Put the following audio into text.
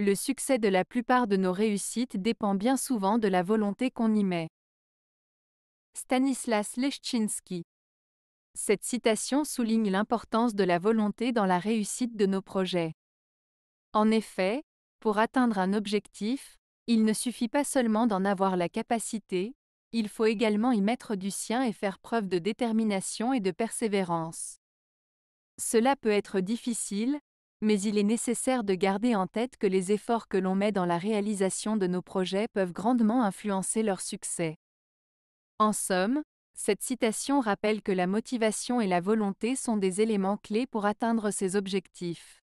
Le succès de la plupart de nos réussites dépend bien souvent de la volonté qu'on y met. Stanislas Leszczynski Cette citation souligne l'importance de la volonté dans la réussite de nos projets. En effet, pour atteindre un objectif, il ne suffit pas seulement d'en avoir la capacité, il faut également y mettre du sien et faire preuve de détermination et de persévérance. Cela peut être difficile, mais il est nécessaire de garder en tête que les efforts que l'on met dans la réalisation de nos projets peuvent grandement influencer leur succès. En somme, cette citation rappelle que la motivation et la volonté sont des éléments clés pour atteindre ces objectifs.